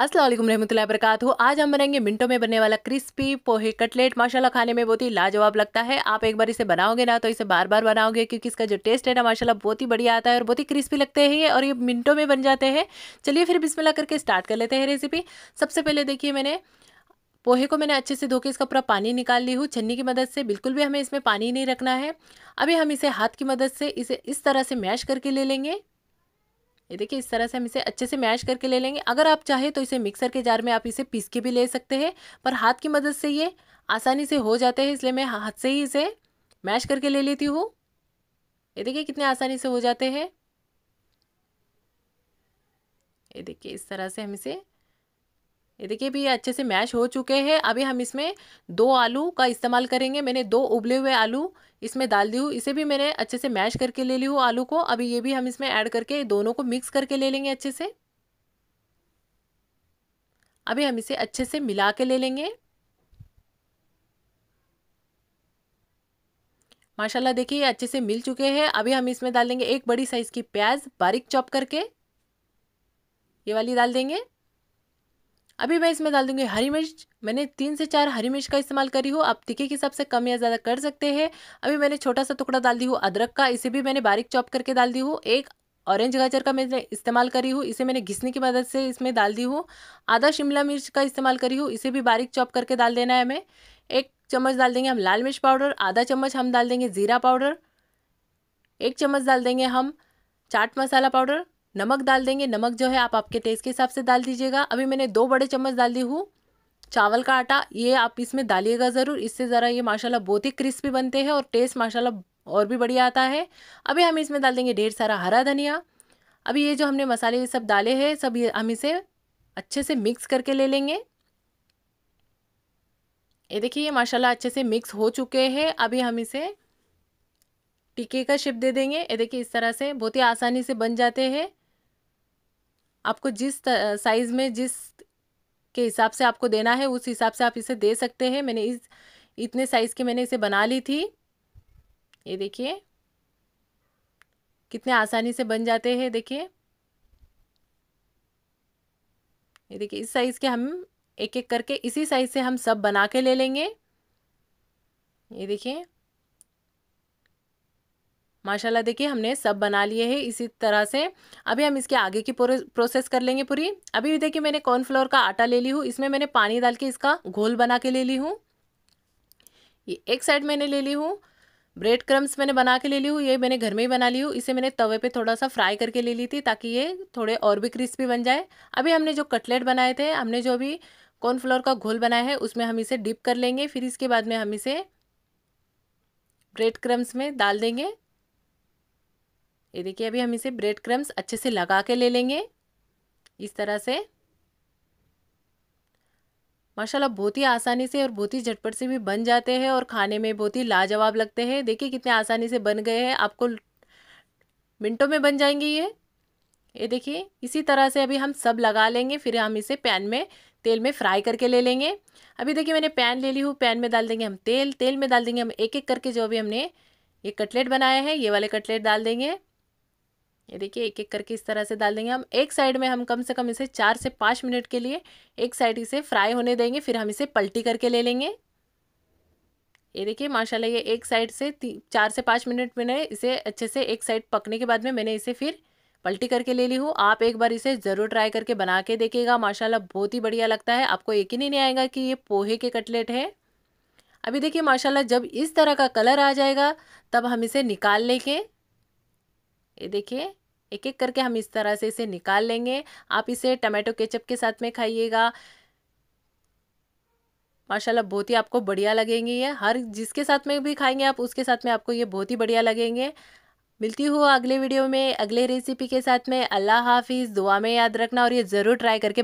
असलम रहमतुल्ला वरकत आज हम बनाएंगे मिनटों में बनने वाला क्रिस्पी पोहे कटलेट माशाल्लाह खाने में बहुत ही लाजवाब लगता है आप एक बार इसे बनाओगे ना तो इसे बार बार बनाओगे क्योंकि इसका जो टेस्ट है ना माशाल्लाह बहुत ही बढ़िया आता है और बहुत ही क्रिस्पी लगते हैं ये और ये मिनटों में बन जाते हैं चलिए फिर बिस्मिल्लाह करके स्टार्ट कर लेते हैं रेसिपी सबसे पहले देखिए मैंने पोहे को मैंने अच्छे से धो के इसका पूरा पानी निकाल ली हूँ छन्नी की मदद से बिल्कुल भी हमें इसमें पानी नहीं रखना है अभी हम इसे हाथ की मदद से इसे इस तरह से मैश करके ले लेंगे ये देखिए इस तरह से हम इसे अच्छे से मैश करके ले लेंगे अगर आप चाहे तो इसे मिक्सर के जार में आप इसे पीस के भी ले सकते हैं पर हाथ की मदद से ये आसानी से हो जाते हैं इसलिए मैं हाथ से ही इसे मैश करके ले लेती हूँ ये देखिए कितने आसानी से हो जाते हैं ये देखिए इस तरह से हम इसे ये देखिए भी अच्छे से मैश हो चुके हैं अभी हम इसमें दो आलू का इस्तेमाल करेंगे मैंने दो उबले हुए आलू इसमें डाल दी हूँ इसे भी मैंने अच्छे से मैश करके ले ली हूँ आलू को अभी ये भी हम इसमें ऐड करके दोनों को मिक्स करके ले लेंगे अच्छे से अभी हम इसे अच्छे से मिला के ले लेंगे माशाल्लाह देखिए अच्छे से मिल चुके हैं अभी हम इसमें डाल देंगे एक बड़ी साइज़ की प्याज बारीक चॉप करके ये वाली डाल देंगे अभी मैं इसमें डाल दूंगी हरी मिर्च मैंने तीन से चार हरी मिर्च का इस्तेमाल करी हूँ आप तीखे के हिसाब से कम या ज़्यादा कर सकते हैं अभी मैंने छोटा सा टुकड़ा डाल दी हूँ अदरक का इसे भी मैंने बारीक चॉप करके डाल दी हूँ एक ऑरेंज गाजर का मैंने इस्तेमाल करी हूँ इसे मैंने घिसने की मदद से इसमें डाल दी हूँ आधा शिमला मिर्च का इस्तेमाल करी हूँ इसे भी बारीक चॉप करके डाल देना है हमें एक चम्मच डाल देंगे हम लाल मिर्च पाउडर आधा चम्मच हम डाल देंगे ज़ीरा पाउडर एक चम्मच डाल देंगे हम चाट मसाला पाउडर नमक डाल देंगे नमक जो है आप आपके टेस्ट के हिसाब से डाल दीजिएगा अभी मैंने दो बड़े चम्मच डाल दी हूँ चावल का आटा ये आप इसमें डालिएगा ज़रूर इससे ज़रा ये माशाल्लाह बहुत ही क्रिस्पी बनते हैं और टेस्ट माशाल्लाह और भी बढ़िया आता है अभी हम इसमें डाल देंगे ढेर सारा हरा धनिया अभी ये जो हमने मसाले ये सब डाले हैं सब ये हम इसे अच्छे से मिक्स करके ले लेंगे ये देखिए ये माशाला अच्छे से मिक्स हो चुके हैं अभी हम इसे टिक्के का शिप दे देंगे ये देखिए इस तरह से बहुत ही आसानी से बन जाते हैं आपको जिस साइज़ में जिस के हिसाब से आपको देना है उस हिसाब से आप इसे दे सकते हैं मैंने इस इतने साइज़ के मैंने इसे बना ली थी ये देखिए कितने आसानी से बन जाते हैं देखिए ये देखिए इस साइज़ के हम एक एक करके इसी साइज़ से हम सब बना के ले लेंगे ये देखिए माशाल्लाह देखिए हमने सब बना लिए हैं इसी तरह से अभी हम इसके आगे की प्रोसेस कर लेंगे पूरी अभी भी देखिए मैंने कॉर्नफ्लोर का आटा ले ली हूँ इसमें मैंने पानी डाल के इसका घोल बना के ले ली हूँ ये एक साइड मैंने ले ली हूँ ब्रेड क्रम्स मैंने बना के ले ली हूँ ये मैंने घर में ही बना ली हूँ इसे मैंने तवे पे थोड़ा सा फ्राई करके ले ली थी ताकि ये थोड़े और भी क्रिस्पी बन जाए अभी हमने जो कटलेट बनाए थे हमने जो अभी कॉर्नफ्लोर का घोल बनाया है उसमें हम इसे डिप कर लेंगे फिर इसके बाद में हम इसे ब्रेड क्रम्स में डाल देंगे ये देखिए अभी हम इसे ब्रेड क्रम्स अच्छे से लगा के ले लेंगे इस तरह से माशाल्लाह बहुत ही आसानी से और बहुत ही झटपट से भी बन जाते हैं और खाने में बहुत ही लाजवाब लगते हैं देखिए कितने आसानी से बन गए हैं आपको मिनटों में बन जाएंगे ये ये देखिए इसी तरह से अभी हम सब लगा लेंगे फिर हम इसे पैन में तेल में फ्राई करके ले लेंगे अभी देखिए मैंने पैन ले ली हूँ पैन में डाल देंगे हम तेल तेल में डाल देंगे हम एक एक करके जो अभी हमने ये कटलेट बनाया है ये वाले कटलेट डाल देंगे ये देखिए एक एक करके इस तरह से डाल देंगे हम एक साइड में हम कम से कम इसे चार से पाँच मिनट के लिए एक साइड इसे फ्राई होने देंगे फिर हम इसे पलटी करके ले लेंगे ये देखिए माशाल्लाह ये एक साइड से चार से पाँच मिनट में इसे अच्छे से एक साइड पकने के बाद में मैंने इसे फिर पलटी करके ले ली हूँ आप एक बार इसे ज़रूर ट्राई करके बना के देखिएगा माशाल्लाह बहुत ही बढ़िया लगता है आपको यकीन ही नहीं आएगा कि ये पोहे के कटलेट है अभी देखिए माशाल्लाह जब इस तरह का कलर आ जाएगा तब हम इसे निकाल लेंगे ये देखिए एक एक करके हम इस तरह से इसे निकाल लेंगे आप इसे टमाटो केचप के साथ में खाइएगा माशाल्लाह बहुत ही आपको बढ़िया लगेंगे ये हर जिसके साथ में भी खाएंगे आप उसके साथ में आपको ये बहुत ही बढ़िया लगेंगे मिलती हूँ अगले वीडियो में अगले रेसिपी के साथ में अल्लाह हाफिज़ दुआ में याद रखना और ये ज़रूर ट्राई करके